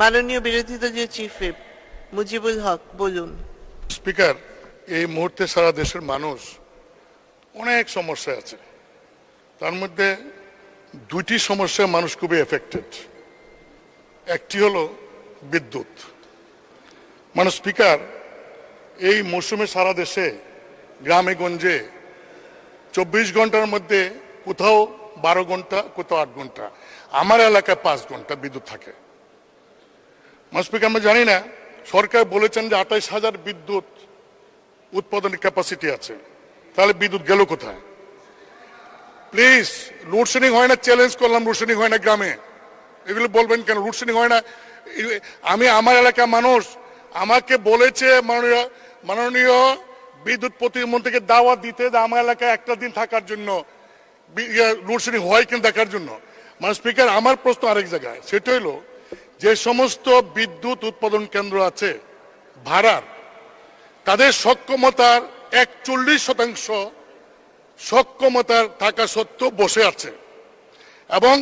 মাননীয় বিরোধী দলীয় চিফ হুইপ মুজিবুল হক বলুন স্পিকার এই মুহূর্তে সারা দেশের মানুষ অনেক সমস্যা আছে তার মধ্যে দুইটি সমস্যা মানুষ খুবই এফেক্টেড একটি হলো বিদ্যুৎ মানে স্পিকার এই মৌসুমে সারা দেশে গ্রামে গঞ্জে চব্বিশ ঘন্টার মধ্যে কোথাও বারো ঘন্টা কোথাও আট ঘন্টা আমার এলাকায় পাঁচ ঘন্টা বিদ্যুৎ থাকে মাসপিকে আমরা জানি না সরকার বলেছেন যে আঠাইশ হাজার বিদ্যুৎ উৎপাদনের ক্যাপাসিটি আছে তাহলে বিদ্যুৎ গেল কোথায় প্লিজ লোডশেডিং হয় না চ্যালেঞ্জ করলাম লোডশেডিং হয় না গ্রামে এগুলো বলবেন কেন লোডশেডিং হয় না আমি আমার এলাকার মানুষ আমাকে বলেছে মাননীয় মাননীয় বিদ্যুৎ প্রতিমন্ত্রীকে দাওয়া দিতে আমার এলাকায় একটা দিন থাকার জন্য লোডশেডিং ইয়ে, হয় কিনা দেখার জন্য মানে স্পিকার আমার প্রশ্ন আরেক জায়গায় সেটা হলো যে সমস্ত বিদ্যুৎ উৎপাদন কেন্দ্র আছে ভাড়ার তাদের সক্ষমতার একচল্লিশ শতাংশ সক্ষমতার থাকা সত্ত্বেও বসে আছে এবং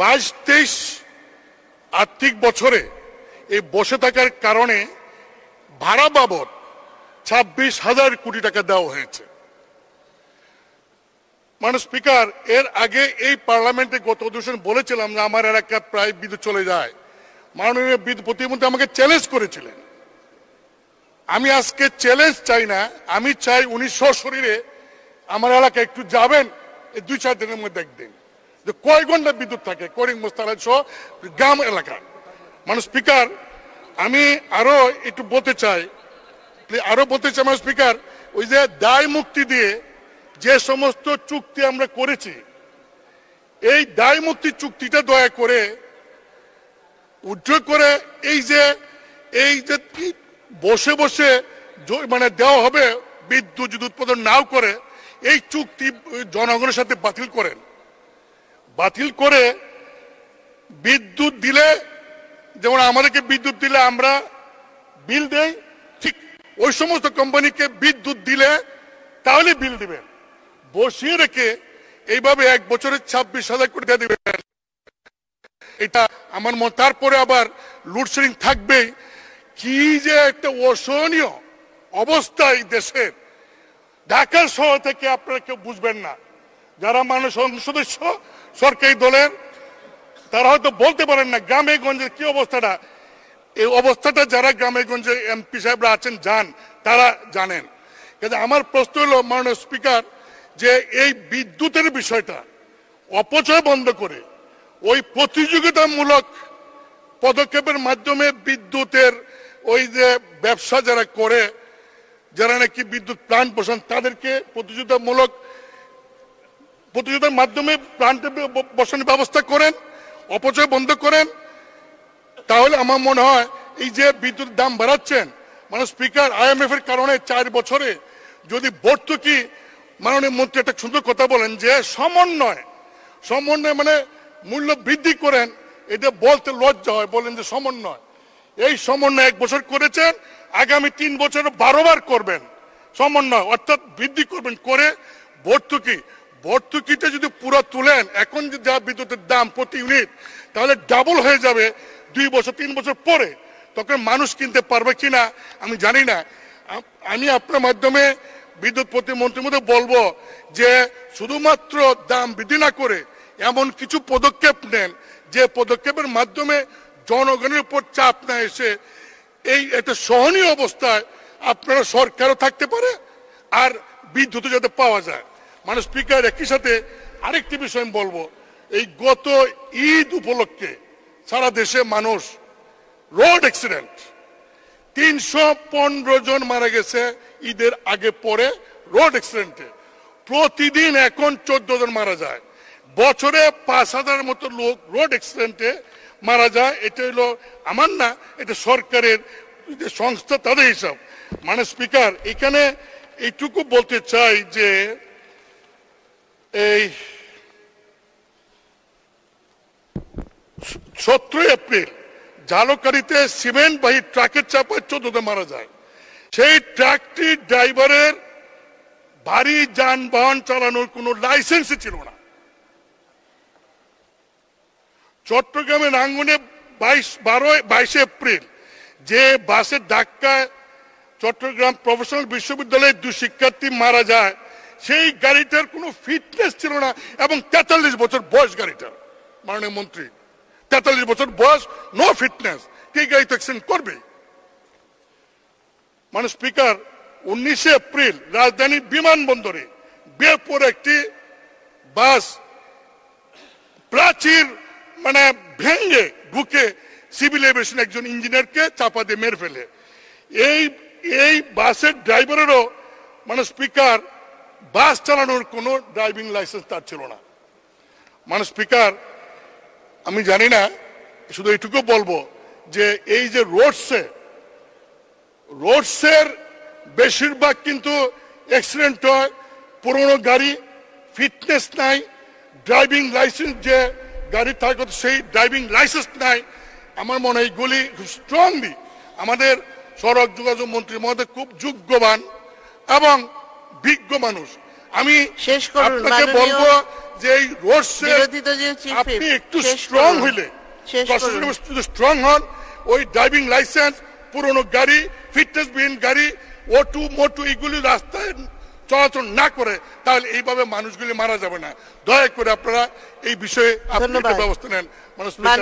বাইশ তেইশ আর্থিক বছরে এই বসে থাকার কারণে ভাড়া বাবদ ছাব্বিশ হাজার কোটি টাকা দেওয়া হয়েছে মানে স্পিকার এর আগে এই পার্লামেন্টে গত দূষণ বলেছিলাম যে আমার এলাকা প্রায় বিদ্যুৎ চলে যায় মাননীয় প্রতিমন্ত্রী আমাকে চ্যালেঞ্জ করেছিলেন আমি আজকে চ্যালেঞ্জ চাই না আমি চাই উনি শরীরে আমার এলাকায় একটু যাবেন এই দুই চার দিনের মধ্যে দেখবেন যে কয় ঘন্টা বিদ্যুৎ থাকে করিম মোস্তালাদ গ্রাম এলাকা মানে স্পিকার আমি আরো একটু বলতে চাই আরো বলতে চাই আমার স্পিকার ওই যে দায় মুক্তি দিয়ে যে সমস্ত চুক্তি আমরা করেছি এই দায় মুক্তি চুক্তিটা দয়া করে উদ্যোগ করে এই যে এই যে বসে বসে মানে দেওয়া হবে বিদ্যুৎ যদি উৎপাদন নাও করে এই চুক্তি জনগণের সাথে বাতিল করেন বাতিল করে বিদ্যুৎ দিলে যেমন আমাদেরকে বিদ্যুৎ দিলে আমরা বিল দেই ঠিক ওই সমস্ত কোম্পানিকে বিদ্যুৎ দিলে তাহলে বিল দিবেন বসিয়ে রেখে এইভাবে এক বছরের ছাব্বিশ হাজার কোটি টাকা দিবেন এটা আমার মত তারপরে আবার লোডশেডিং থাকবে কি যে একটা অসহনীয় অবস্থা এই দেশের ঢাকা শহর থেকে আপনারা কেউ বুঝবেন না যারা মানুষ সদস্য সরকারি দলের তারা হয়তো বলতে পারেন না গ্রামে গঞ্জের কি অবস্থাটা এই অবস্থাটা যারা গ্রামে গঞ্জে এমপি সাহেবরা আছেন যান তারা জানেন কিন্তু আমার প্রশ্ন হলো মাননীয় স্পিকার যে এই বিদ্যুতের বিষয়টা অপচয় বন্ধ করে ওই প্রতিযোগিতামূলক পদক্ষেপের মাধ্যমে বিদ্যুতের ওই যে ব্যবসা যারা করে যারা নাকি বিদ্যুৎ প্লান্ট বসান তাদেরকে প্রতিযোগিতামূলক প্রতিযোগিতার মাধ্যমে প্লান্ট বসানোর ব্যবস্থা করেন অপচয় বন্ধ করেন তাহলে আমার মনে হয় এই যে বিদ্যুৎ দাম বাড়াচ্ছেন মানে স্পিকার আইএমএফ এর কারণে চার বছরে যদি ভর্তুকি মাননীয় মন্ত্রী একটা সুন্দর কথা বলেন যে সমন্বয় সমন্বয় মানে মূল্য বৃদ্ধি করেন এটা বলতে লজ্জা হয় বলেন যে সমন্বয় এই সমন্বয় এক বছর করেছেন আগামী তিন বছর বারোবার করবেন সমন্বয় অর্থাৎ বৃদ্ধি করবেন করে ভর্তুকি ভর্তুকিতে যদি পুরো তুলেন এখন যদি যা বিদ্যুতের দাম প্রতি ইউনিট তাহলে ডাবল হয়ে যাবে দুই বছর তিন বছর পরে তখন মানুষ কিনতে পারবে কিনা আমি জানি না আমি আপনার মাধ্যমে বিদ্যুৎ প্রতিমন্ত্রীর মধ্যে বলবো যে শুধুমাত্র দাম বৃদ্ধি না করে এমন কিছু পদক্ষেপ নেন যে পদক্ষেপের মাধ্যমে জনগণের উপর চাপ না এসে এই এতে সহনীয় অবস্থায় আপনারা সরকারও থাকতে পারে আর বিদ্যুৎ যাতে পাওয়া যায় মানে স্পিকার একই সাথে আরেকটি বিষয় আমি বলবো এই গত ঈদ উপলক্ষে সারা দেশে মানুষ রোড অ্যাক্সিডেন্ট তিনশো পনেরো জন মারা গেছে ঈদের আগে পরে রোড অ্যাক্সিডেন্টে প্রতিদিন এখন চোদ্দ জন মারা যায় বছরে পাঁচ হাজার মতো লোক রোড অ্যাক্সিডেন্টে মারা যায় এটা হলো আমার না এটা সরকারের যে সংস্থা তাদের হিসাব মানে স্পিকার এখানে এইটুকু বলতে চাই যে এই সতেরোই এপ্রিল জালকারিতে বাহী ট্রাকের চাপায় চোদ্দতে মারা যায় সেই ট্রাকটি ড্রাইভারের ভারী যানবাহন চালানোর কোনো লাইসেন্সই ছিল না চট্টগ্রামের আঙ্গনে বাইশ বারোই বাইশে এপ্রিল যে বাসের ধাক্কায় চট্টগ্রাম প্রফেশনাল বিশ্ববিদ্যালয়ের দু শিক্ষার্থী মারা যায় সেই গাড়িটার কোনো ফিটনেস ছিল না এবং তেতাল্লিশ বছর বয়স গাড়িটার মাননীয় মন্ত্রী তেতাল্লিশ বছর বয়স নো ফিটনেস কে গাড়ি তো অ্যাক্সিডেন্ট করবে মানে স্পিকার উনিশে এপ্রিল রাজধানীর বিমানবন্দরে বেপুর একটি বাস প্রাচীর মানে ভেঙে ঢুকে সিভিল এভিয়েশন একজন ইঞ্জিনিয়ারকে চাপা দিয়ে মেরে ফেলে এই এই বাসের ড্রাইভারেরও মানে স্পিকার বাস চালানোর কোনো ড্রাইভিং লাইসেন্স তার ছিল না মানে স্পিকার আমি জানি না শুধু এইটুকু বলবো যে এই যে রোডসে রোডসের বেশিরভাগ কিন্তু অ্যাক্সিডেন্ট হয় পুরোনো গাড়ি ফিটনেস নাই ড্রাইভিং লাইসেন্স যে থাকে তো সেই ড্রাইভিং লাইসেন্স নাই আমার মনে হয় এইগুলি স্ট্রংলি আমাদের সড়ক যোগাযোগ মন্ত্রীর মধ্যে খুব যোগ্যবান এবং বিজ্ঞ মানুষ আমি শেষ আপনাকে বলবো যে এই রোড আপনি একটু স্ট্রং হইলে স্ট্রং হন ওই ড্রাইভিং লাইসেন্স পুরনো গাড়ি ফিটনেস বিহীন গাড়ি ও টু মোটু এগুলি রাস্তায় চলাচল না করে তাহলে এইভাবে মানুষগুলি মারা যাবে না দয়া করে আপনারা এই বিষয়ে আপনি ব্যবস্থা নেন মানুষ